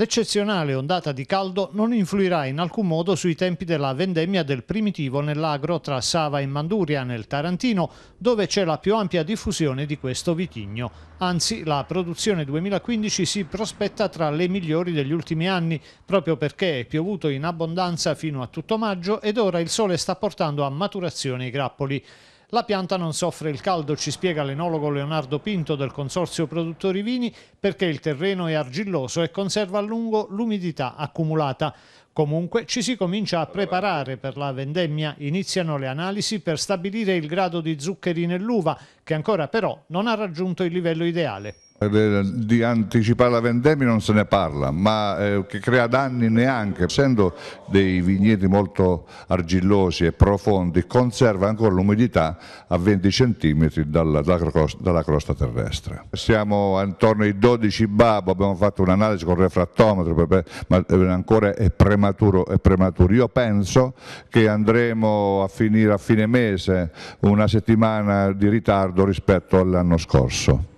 L'eccezionale ondata di caldo non influirà in alcun modo sui tempi della vendemmia del primitivo nell'agro tra Sava e Manduria, nel Tarantino, dove c'è la più ampia diffusione di questo vitigno. Anzi, la produzione 2015 si prospetta tra le migliori degli ultimi anni, proprio perché è piovuto in abbondanza fino a tutto maggio ed ora il sole sta portando a maturazione i grappoli. La pianta non soffre il caldo, ci spiega l'enologo Leonardo Pinto del Consorzio Produttori Vini, perché il terreno è argilloso e conserva a lungo l'umidità accumulata. Comunque ci si comincia a preparare per la vendemmia, iniziano le analisi per stabilire il grado di zuccheri nell'uva, che ancora però non ha raggiunto il livello ideale di anticipare la vendemmia non se ne parla, ma eh, che crea danni neanche, essendo dei vigneti molto argillosi e profondi, conserva ancora l'umidità a 20 cm dalla, dalla, crosta, terrestre. Siamo intorno ai 12 babo, abbiamo fatto un'analisi con il refrattometro, ma eh, ancora è prematuro, è prematuro. Io penso che andremo a finire a fine mese una settimana di ritardo rispetto all'anno scorso.